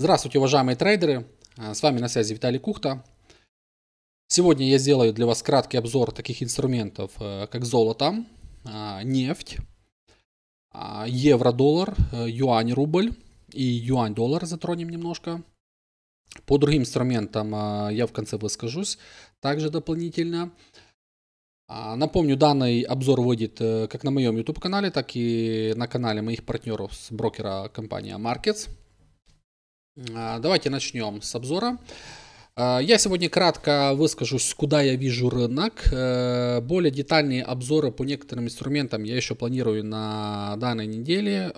Здравствуйте, уважаемые трейдеры! А, с вами на связи Виталий Кухта. Сегодня я сделаю для вас краткий обзор таких инструментов, э, как золото, а, нефть, а, евро-доллар, э, юань-рубль и юань-доллар затронем немножко. По другим инструментам я в конце выскажусь также дополнительно. Напомню, данный обзор выйдет э, как на моем YouTube-канале, так и на канале моих партнеров с брокера компания Markets – а, давайте начнем с обзора. А, я сегодня кратко выскажусь, куда я вижу рынок. Э, более детальные обзоры по некоторым инструментам я еще планирую на данной неделе.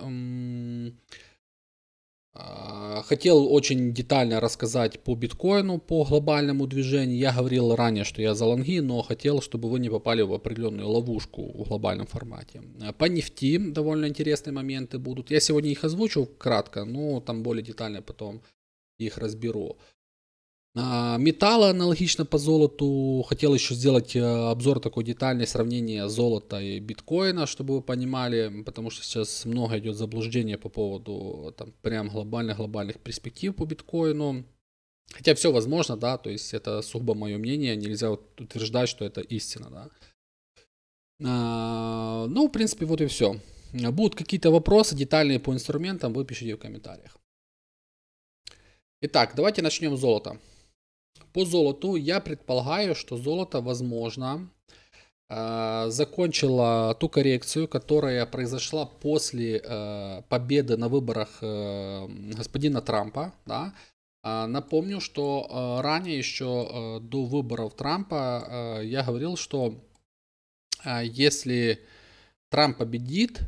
А, хотел очень детально рассказать по биткоину, по глобальному движению. Я говорил ранее, что я за лонги, но хотел, чтобы вы не попали в определенную ловушку в глобальном формате. А, по нефти довольно интересные моменты будут. Я сегодня их озвучу кратко, но там более детально потом их разберу. А, металла аналогично по золоту. Хотел еще сделать э, обзор такой детальный, сравнение золота и биткоина, чтобы вы понимали, потому что сейчас много идет заблуждение по поводу там, прям глобальных-глобальных перспектив по биткоину. Хотя все возможно, да, то есть это сугубо мое мнение, нельзя утверждать, что это истина, да. А, ну, в принципе, вот и все. Будут какие-то вопросы детальные по инструментам, вы пишите в комментариях. Итак, давайте начнем с золота. По золоту я предполагаю, что золото, возможно, э, закончила ту коррекцию, которая произошла после э, победы на выборах э, господина Трампа. Да? А, напомню, что ранее еще до выборов Трампа я говорил, что если Трамп победит,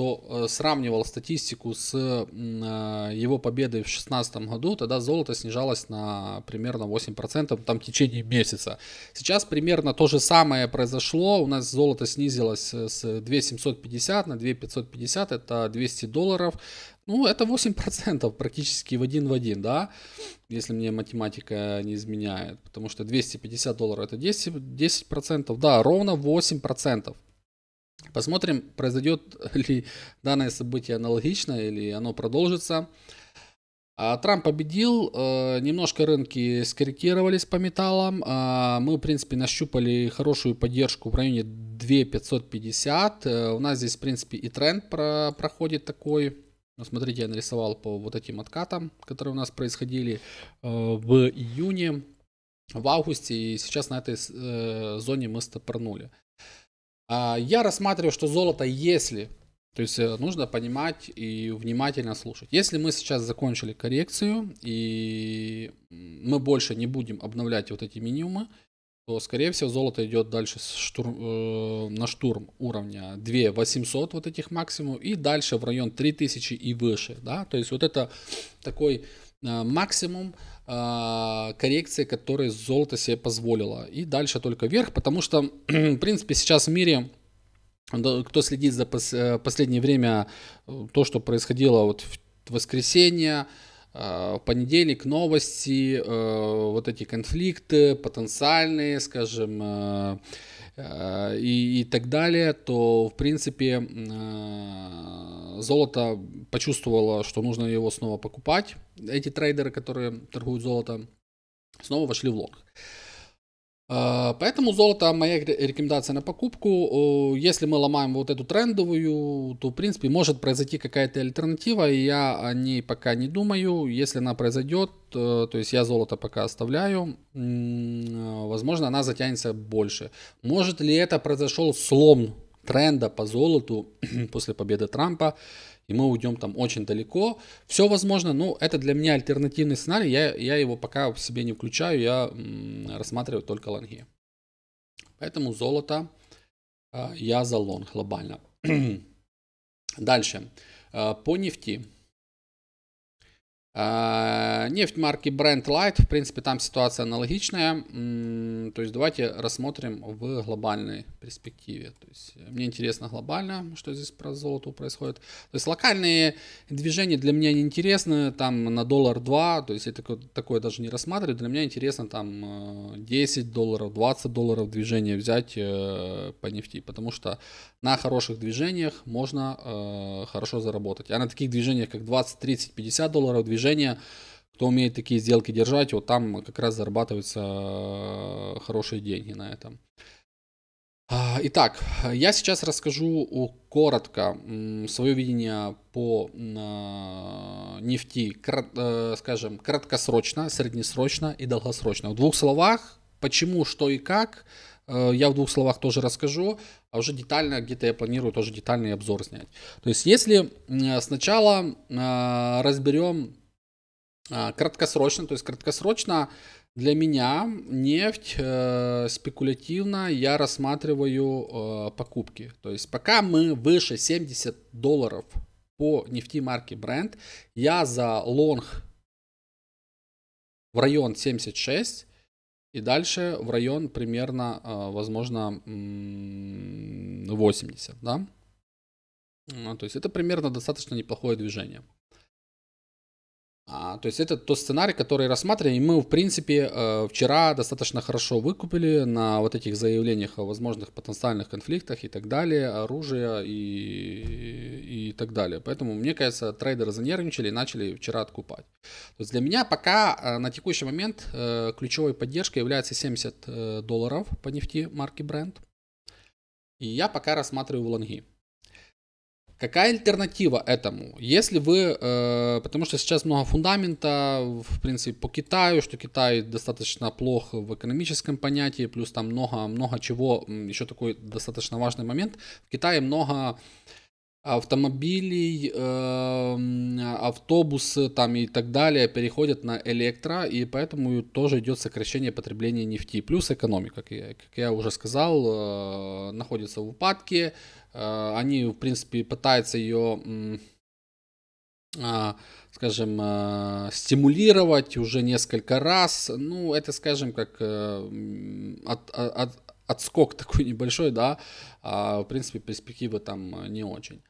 кто э, сравнивал статистику с э, его победой в 2016 году, тогда золото снижалось на примерно 8% там, в течение месяца. Сейчас примерно то же самое произошло. У нас золото снизилось э, с 2750 на 2550, это 200 долларов. Ну, это 8% практически в один в один, да, если мне математика не изменяет, потому что 250 долларов это 10%, 10% да, ровно 8%. Посмотрим, произойдет ли данное событие аналогично или оно продолжится. А, Трамп победил, э, немножко рынки скорректировались по металлам. А, мы, в принципе, нащупали хорошую поддержку в районе 2550. Э, у нас здесь, в принципе, и тренд про проходит такой. Ну, смотрите, я нарисовал по вот этим откатам, которые у нас происходили э, в июне, в августе. И сейчас на этой зоне мы стопорнули. А, я рассматриваю, что золото, если, то есть э, нужно понимать и внимательно слушать. Если мы сейчас закончили коррекцию и мы больше не будем обновлять вот эти минимумы, то, скорее всего, золото идет дальше штурм, э, на штурм уровня 2 800 вот этих максимум и дальше в район 3000 и выше, да, то есть вот это такой Э, максимум э, коррекции, которые золото себе позволило. И дальше только вверх, потому что, в принципе, сейчас в мире кто следит за э, последнее время, то, что происходило вот в воскресенье, в понедельник новости, вот эти конфликты потенциальные, скажем, и, и так далее, то, в принципе, Золото почувствовало, что нужно его снова покупать. Эти трейдеры, которые торгуют золотом, снова вошли в лонг. А, поэтому золото моя рекомендация на покупку. Если мы ломаем вот эту трендовую, то в принципе может произойти какая-то альтернатива, и я о ней пока не думаю. Если она произойдет, э, то есть я золото пока оставляю, э, возможно она затянется больше. Может ли это произошел слом тренда по золоту после победы Трампа, и мы уйдем там очень далеко. Все возможно, но ну, это для меня альтернативный сценарий, я, я его пока в себе не включаю, я м, рассматриваю только лонги. Поэтому золото э, я за лонг глобально. Дальше. Э, по нефти. А, нефть марки Brent Light, в принципе, там ситуация аналогичная. То есть давайте рассмотрим в глобальной перспективе. То есть э, мне интересно глобально, что здесь про золото происходит. То есть локальные движения для меня не интересны, там на доллар 2, то есть я такое, такое даже не рассматриваю. Для меня интересно там 10 э, долларов, 20 долларов движения взять э, по нефти, потому что на хороших движениях можно э, хорошо заработать. А на таких движениях, как 20, 30, 50 долларов движения, кто умеет такие сделки держать, вот там как раз зарабатываются э, хорошие деньги на этом. А, итак, я сейчас расскажу коротко свое видение по э, нефти, э, скажем, краткосрочно, среднесрочно и долгосрочно. В двух словах, почему, что и как – Э, я в двух словах тоже расскажу, а уже детально, где-то я планирую тоже детальный обзор снять. То есть, если сначала э, разберем э, краткосрочно, то есть краткосрочно для меня нефть э, спекулятивно я рассматриваю покупки. То есть пока мы выше 70 долларов по нефти марки Brent, я за лонг в район 76 и дальше в район примерно, э, возможно, 80, да? Ну, то есть это примерно достаточно неплохое движение. А, то есть это тот сценарий, который рассматриваем, и мы, в принципе, э, вчера достаточно хорошо выкупили на вот этих заявлениях о возможных потенциальных конфликтах и так далее, оружие и, и так далее. Поэтому, мне кажется, трейдеры занервничали и начали вчера откупать. То есть для меня пока э, на текущий момент э, ключевой поддержкой является 70 долларов по нефти марки Brent. И я пока рассматриваю в лонги. Какая альтернатива этому? Если вы, э, потому что сейчас много фундамента, в принципе, по Китаю, что Китай достаточно плох в экономическом понятии, плюс там много, много чего, еще такой достаточно важный момент, в Китае много автомобилей, эм, автобусы там и так далее переходят на электро, и поэтому тоже идет сокращение потребления нефти. Плюс экономика, как я, как я уже сказал, э, находится в упадке. Э, они, в принципе, пытаются ее а, скажем, э, стимулировать уже несколько раз. Ну, это, скажем, как от, от, отскок такой небольшой, да, а, в принципе, перспективы там не очень.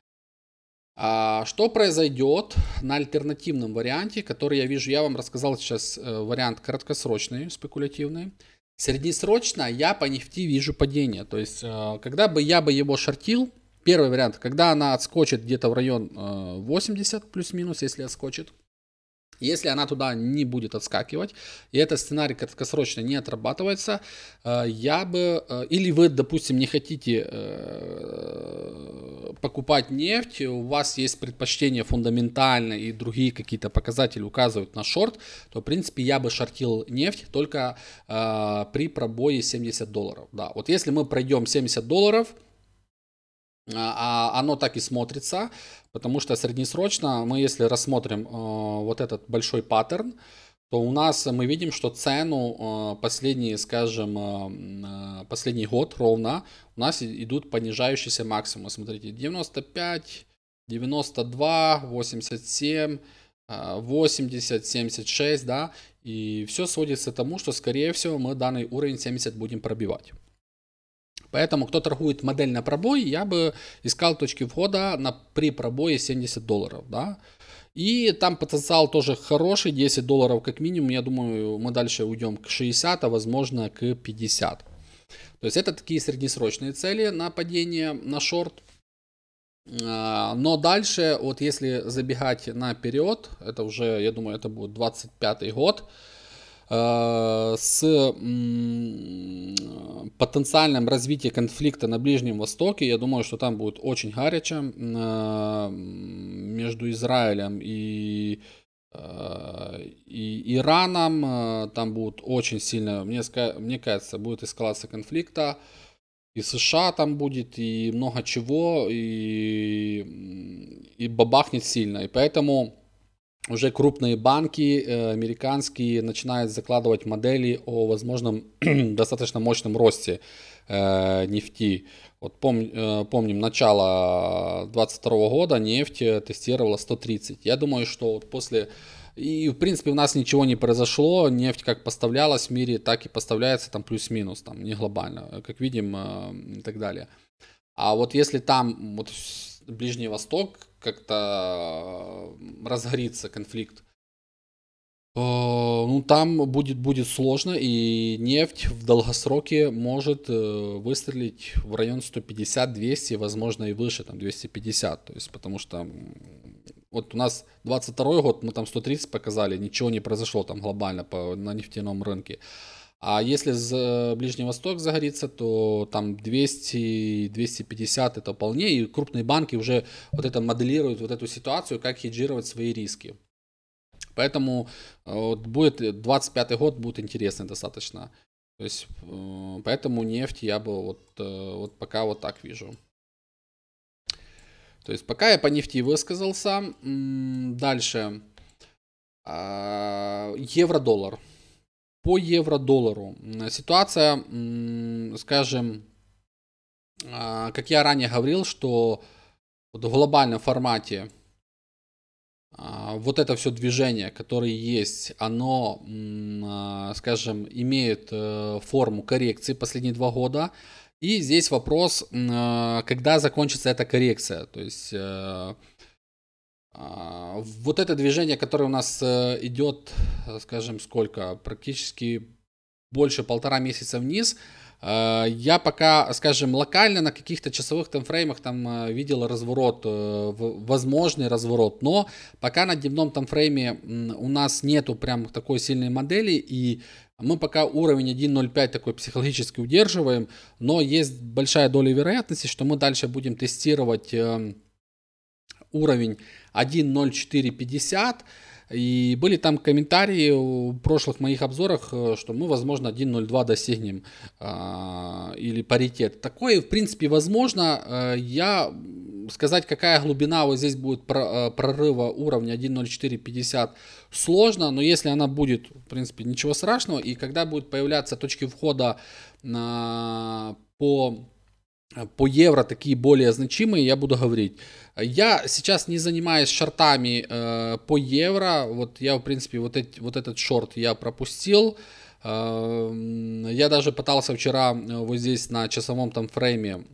А, что произойдет на альтернативном варианте, который я вижу, я вам рассказал сейчас э, вариант краткосрочный, спекулятивный. Среднесрочно я по нефти вижу падение. То есть, э, когда бы я бы его шортил, первый вариант, когда она отскочит где-то в район 80 э, плюс-минус, если отскочит, если она туда не будет отскакивать, и этот сценарий краткосрочно не отрабатывается, э, я бы... Э, или вы, допустим, не хотите э, покупать нефть, у вас есть предпочтение фундаментальное и другие какие-то показатели указывают на шорт, то, в принципе, я бы шортил нефть только при пробое 70 долларов. Да, вот если мы пройдем 70 долларов, а, а оно так и смотрится, потому что среднесрочно мы, если рассмотрим э, вот этот большой паттерн, то у нас мы видим, что цену э, последний, скажем, э, последний год ровно у нас идут понижающиеся максимумы. Смотрите, 95, 92, 87, 80, 76, да, и все сводится к тому, что, скорее всего, мы данный уровень 70 будем пробивать. Поэтому, кто торгует модель на пробой, я бы искал точки входа на, при пробое 70 долларов, да. И там потенциал тоже хороший, 10 долларов как минимум. Я думаю, мы дальше уйдем к 60, а возможно к 50. То есть это такие среднесрочные цели на падение на шорт. А, но дальше, вот если забегать наперед, это уже, я думаю, это будет 25 год, Э, с потенциальным развитием конфликта на Ближнем Востоке. Я думаю, что там будет очень горячо э, между Израилем и э, и Ираном, там будет очень сильно, мне, мне кажется, будет эскалация конфликта, и США там будет, и много чего, и, и бабахнет сильно. И поэтому уже крупные банки э, американские начинают закладывать модели о возможном достаточно мощном росте э, нефти. Вот пом, э, помним, начало 2022 года нефть тестировала 130. Я думаю, что вот после... И, в принципе, у нас ничего не произошло. Нефть как поставлялась в мире, так и поставляется там плюс-минус, там не глобально, как видим и так далее. А вот если там вот Ближний Восток как-то разгорится конфликт, ну, там будет, будет сложно, и нефть в долгосроке может э, выстрелить в район 150-200, возможно, и выше, там 250, то есть, потому что вот у нас 22 год, мы там 130 показали, ничего не произошло там глобально по, на нефтяном рынке. А если за э, Ближний Восток загорится, то там 200-250 это вполне, и крупные банки уже вот это моделируют, вот эту ситуацию, как хеджировать свои риски. Поэтому э, вот будет 25 год будет интересный достаточно. То есть э, поэтому нефть я бы вот, вот пока вот так вижу. То есть пока я по нефти высказался. Дальше. А, евро-доллар. По евро-доллару ситуация, скажем, а, как я ранее говорил, что в глобальном формате а, вот это все движение, которое есть, оно, а, скажем, имеет э, форму коррекции последние два года. И здесь вопрос, когда закончится эта коррекция. То есть э, а, вот это движение, которое у нас э, идет, э, скажем, сколько, практически больше полтора месяца вниз, э, я пока, скажем, локально на каких-то часовых таймфреймах там видел разворот, возможный разворот, но пока на дневном таймфрейме у нас нету прям такой сильной модели, и мы пока уровень 1.05 такой психологически удерживаем, но есть большая доля вероятности, что мы дальше будем тестировать эм, уровень 1.0450. И были там комментарии в прошлых моих обзорах, э, что мы, возможно, 1.02 достигнем а, или паритет. Такое, в принципе, возможно. Э, я сказать, какая глубина вот здесь будет э, прорыва уровня 1.0450 сложно, но если она будет, в принципе, ничего страшного, и когда будут появляться точки входа по по евро такие более значимые, я буду говорить. Я сейчас не занимаюсь шортами э, по евро. Вот я, в принципе, вот, эти, вот этот шорт я пропустил. Э, я даже пытался вчера э, вот здесь на часовом там фрейме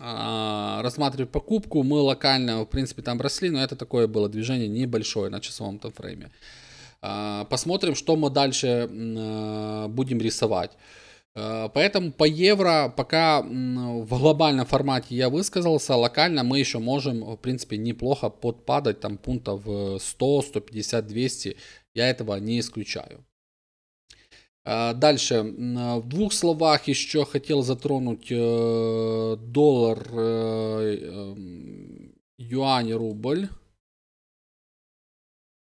э, рассматривать покупку. Мы локально, в принципе, там росли, но это такое было движение небольшое на часовом там фрейме. Э, посмотрим, что мы дальше э, будем рисовать. Э, поэтому по евро пока в глобальном формате я высказался, локально мы еще можем, в принципе, неплохо подпадать там пунктов 100, 150, 200. Я этого не исключаю. Э, дальше, э, в двух словах еще хотел затронуть доллар, эм, юань, рубль.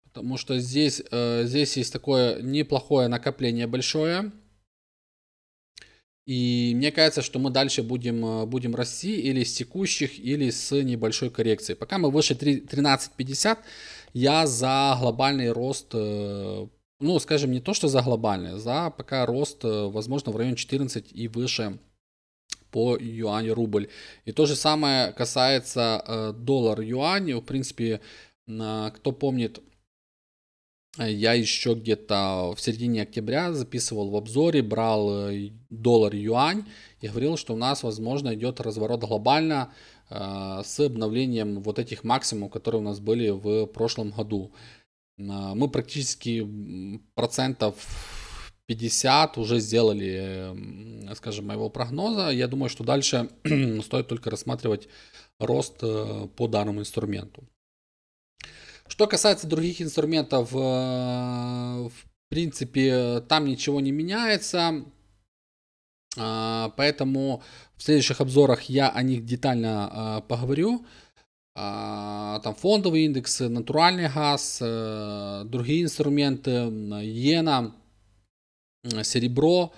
Потому что здесь, здесь есть такое неплохое накопление большое. И мне кажется, что мы дальше будем, э, будем расти или с текущих, или с небольшой коррекцией. Пока мы выше 13.50, я за глобальный рост, э, ну, скажем, не то, что за глобальный, за пока рост, э, возможно, в район 14 и выше по юань рубль. И то же самое касается доллар-юань. В принципе, кто помнит, я еще где-то в середине октября записывал в обзоре, брал э, доллар-юань и говорил, что у нас, возможно, идет разворот глобально э, с обновлением вот этих максимумов, которые у нас были в прошлом году. Э, мы практически процентов 50 уже сделали, скажем, моего прогноза. Я думаю, что дальше стоит только рассматривать рост по данному инструменту. Что касается других инструментов, э, в принципе, там ничего не меняется. А, поэтому в следующих обзорах я о них детально э, поговорю. А, там фондовый индекс, натуральный газ, э, другие инструменты, иена, серебро,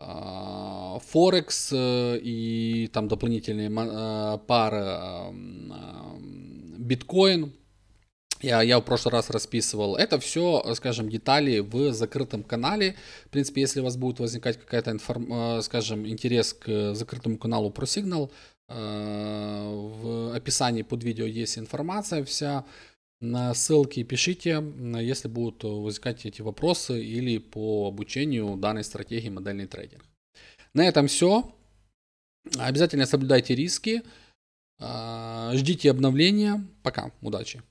а, Форекс и там дополнительные пары биткоин я, я в прошлый раз расписывал. Это все, э, скажем, детали в закрытом канале. В принципе, если у вас будет возникать какая-то, информ... Э, скажем, интерес к закрытому каналу про Signal, э, в описании под видео есть информация вся. На ссылки пишите, если будут возникать эти вопросы или по обучению данной стратегии модельный трейдинг. На этом все. Обязательно соблюдайте риски. Ждите обновления. Пока. Удачи.